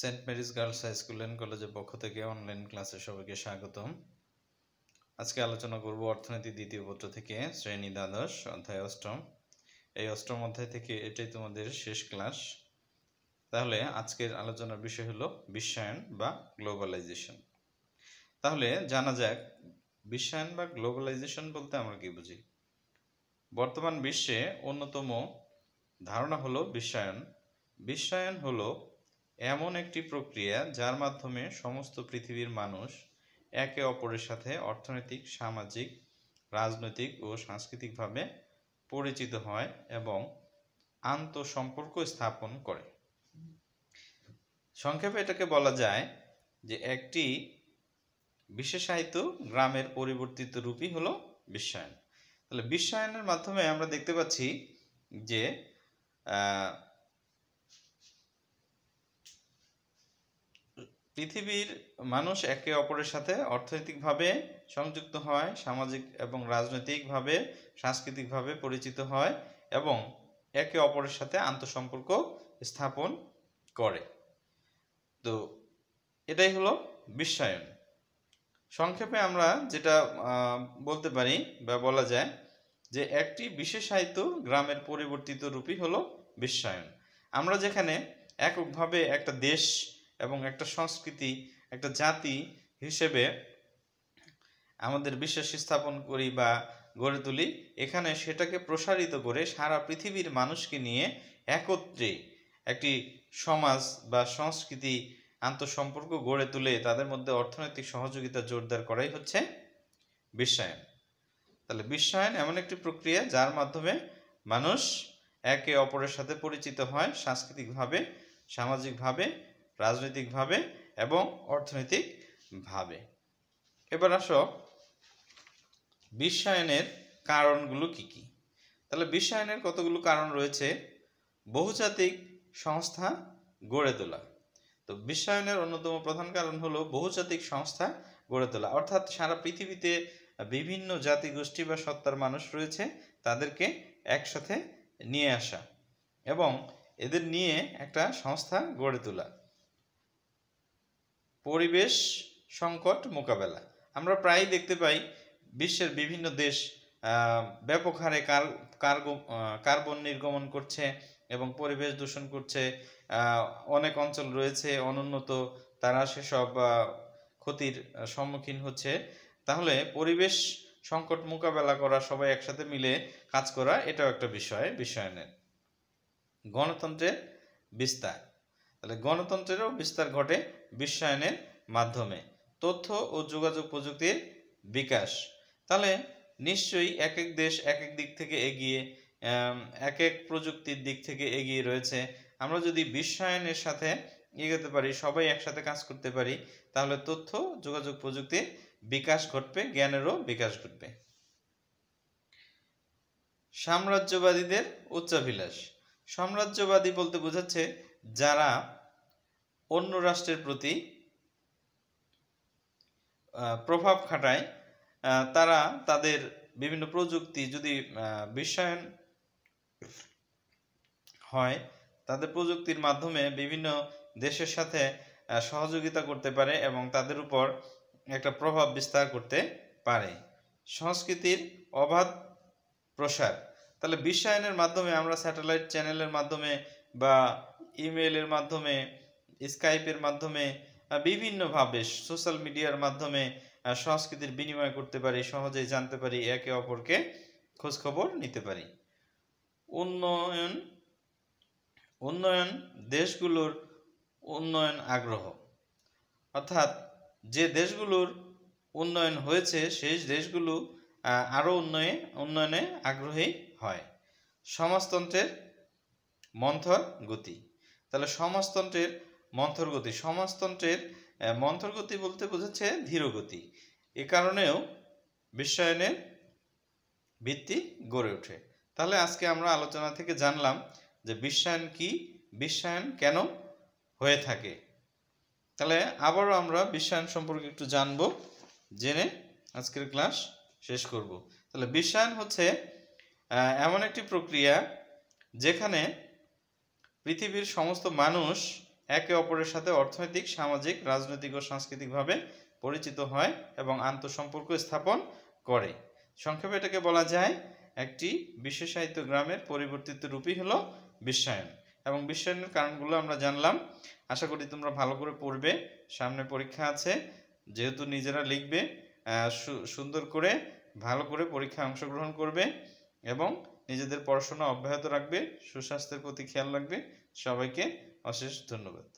Saint Mary's girls high school and কলেজের পক্ষ থেকে অনলাইন ক্লাসে সবাইকে স্বাগতম আজকে আলোচনা করব অর্থনীতি দ্বিতীয় পত্র থেকে শ্রেণী দ্বাদশ অধ্যায় অষ্টম এই অষ্টম অধ্যায় থেকে এটাই তোমাদের শেষ ক্লাস তাহলে আজকের আলোচনার বিষয় হলো বিশ্বায়ন বা গ্লোবালাইজেশন তাহলে জানা যাক বিশ্বায়ন বা গ্লোবালাইজেশন বলতে আমরা কি বুঝি বর্তমান বিশ্বে অন্যতম ধারণা হলো বিশ্বায়ন বিশ্বায়ন হলো এমন একটি প্রক্রিয়া যার মাধ্যমে সমস্ত পৃথিবীর মানুষ একে অপরের সাথে অর্থনৈতিক সামাজিক রাজনৈতিক ও সাংস্কৃতিকভাবে পরিচিত হয় এবং আন্তঃসম্পর্ক স্থাপন করে সংক্ষেপে এটাকে বলা যায় যে একটি বিশেষায়িত গ্রামের পরিবর্তিত রূপই হলো বিশ্বায়ন তাহলে বিশ্বায়নের মাধ্যমে আমরা দেখতে পাচ্ছি যে পৃথিবীর মানুষ একে অপরের সাথে অর্থনৈতিকভাবে সংযুক্ত হয় সামাজিক এবং রাজনৈতিকভাবে সাংস্কৃতিকভাবে পরিচিত হয় এবং একে অপরের সাথে আন্তঃসম্পর্ক স্থাপন করে তো এটাই হলো বিশ্বায়ন সংক্ষেপে আমরা যেটা বলতে পারি বা বলা যায় যে একটি বিশেষায়িত গ্রামের পরিবর্তিত রূপই হলো বিশ্বায়ন আমরা যেখানে এককভাবে একটা দেশ এবং একটা সংস্কৃতি একটা জাতি হিসেবে আমাদের বিশ্বাস স্থাপন করি বা গড়ে তুলি এখানে সেটাকে প্রসারিত করে সারা পৃথিবীর মানুষকে নিয়ে একত্রে একটি সমাজ বা সংস্কৃতি আন্তঃসম্পর্ক গড়ে তুলে তাদের মধ্যে অর্থনৈতিক সহযোগিতা জোরদার করাই হচ্ছে বিশ্বায়ন তাহলে বিশ্বায়ন এমন একটি প্রক্রিয়া যার মাধ্যমে মানুষ একে অপরের সাথে পরিচিত হয় সাংস্কৃতিকভাবে সামাজিকভাবে রাজনৈতিকভাবে এবং অর্থনৈতিকভাবে এবার আসো বিশ্বায়নের কারণগুলো কি কি তাহলে বিশ্বায়নের কতগুলো কারণ রয়েছে বহুজাতিক সংস্থা গড়ে তোলা তো বিশ্বায়নের অন্যতম প্রধান কারণ হলো বহুজাতিক সংস্থা গড়ে তোলা অর্থাৎ সারা পৃথিবীতে বিভিন্ন জাতি গোষ্ঠী বা সত্তার মানুষ রয়েছে তাদেরকে একসাথে নিয়ে আসা এবং এদের নিয়ে একটা সংস্থা গড়ে তোলা পরিবেশ সংকট মোকাবেলা আমরা প্রায়ই দেখতে পাই বিশ্বের বিভিন্ন দেশ ব্যাপক হারে কার্বন নির্গমন করছে এবং পরিবেশ দূষণ করছে অনেক অঞ্চল রয়েছে অনুন্নত তারা সেসব ক্ষতির সম্মুখীন হচ্ছে তাহলে পরিবেশ সংকট মোকাবেলা করা সবাই একসাথে মিলে কাজ করা এটাও একটা বিষয় বিষয়নের গণতন্ত্রের বিস্তার তাহলে গণতন্ত্রেরও বিস্তার ঘটে বিশ্বায়নের মাধ্যমে তথ্য ও যোগাযোগ প্রযুক্তির বিকাশ তাহলে নিশ্চয়ই এক এক দেশ এক এক দিক থেকে এগিয়ে এক এক প্রযুক্তির দিক থেকে এগিয়ে রয়েছে আমরা যদি বিশ্বায়নের সাথে এগোতে পারি সবাই একসাথে কাজ করতে পারি তাহলে তথ্য যোগাযোগ প্রযুক্তির বিকাশ ঘটবে জ্ঞানেরও বিকাশ ঘটবে সাম্রাজ্যবাদীদের উচ্চাভিলাষ সাম্রাজ্যবাদী বলতে বোঝাচ্ছে যারা অন্য রাষ্ট্রের প্রতি প্রভাব খাটায় তারা তাদের বিভিন্ন প্রযুক্তি যদি বিশ্বায়ন হয় তাদের প্রযুক্তির মাধ্যমে বিভিন্ন দেশের সাথে সহযোগিতা করতে পারে এবং তাদের উপর একটা প্রভাব বিস্তার করতে পারে সংস্কৃতির অবাধ প্রসার তাহলে বিশ্বায়নের মাধ্যমে আমরা স্যাটেলাইট চ্যানেলের মাধ্যমে বা ইমেলের মাধ্যমে স্কাইপের মাধ্যমে বিভিন্নভাবে সোশ্যাল মিডিয়ার মাধ্যমে সংস্কৃতির বিনিময় করতে পারি সহজেই জানতে পারি একে অপরকে খোঁজখবর নিতে পারি উন্নয়ন উন্নয়ন দেশগুলোর উন্নয়ন আগ্রহ অর্থাৎ যে দেশগুলোর উন্নয়ন হয়েছে সেই দেশগুলো আরও উন্নয়ে উন্নয়নে আগ্রহী হয় সমাজতন্ত্রের মন্থর গতি তাহলে সমাজতন্ত্রের মন্থর গতি সমাজতন্ত্রের মন্থর গতি বলতে বোঝাচ্ছে ধীরগতি এ কারণেও বিশ্বায়নের ভিত্তি গড়ে ওঠে তাহলে আজকে আমরা আলোচনা থেকে জানলাম যে বিশ্বায়ন কি বিশ্বায়ন কেন হয়ে থাকে তাহলে আবারও আমরা বিশ্বায়ন সম্পর্কে একটু জানব জেনে আজকের ক্লাস শেষ করব তাহলে বিশ্বায়ন হচ্ছে এমন একটি প্রক্রিয়া যেখানে পৃথিবীর সমস্ত মানুষ একে অপরের সাথে অর্থনৈতিক সামাজিক রাজনৈতিক ও সাংস্কৃতিকভাবে পরিচিত হয় এবং আন্তঃসম্পর্ক স্থাপন করে সংক্ষেপে এটাকে বলা যায় একটি বিশ্বসাহিত্য গ্রামের পরিবর্তিত রূপই হল বিশ্বায়ন এবং বিশ্বায়নের কারণগুলো আমরা জানলাম আশা করি তোমরা ভালো করে পড়বে সামনে পরীক্ষা আছে যেহেতু নিজেরা লিখবে সুন্দর করে ভালো করে পরীক্ষায় অংশগ্রহণ করবে এবং নিজেদের পড়াশোনা অব্যাহত রাখবে সুস্বাস্থ্যের প্রতি খেয়াল রাখবে সবাইকে অশেষ ধন্যবাদ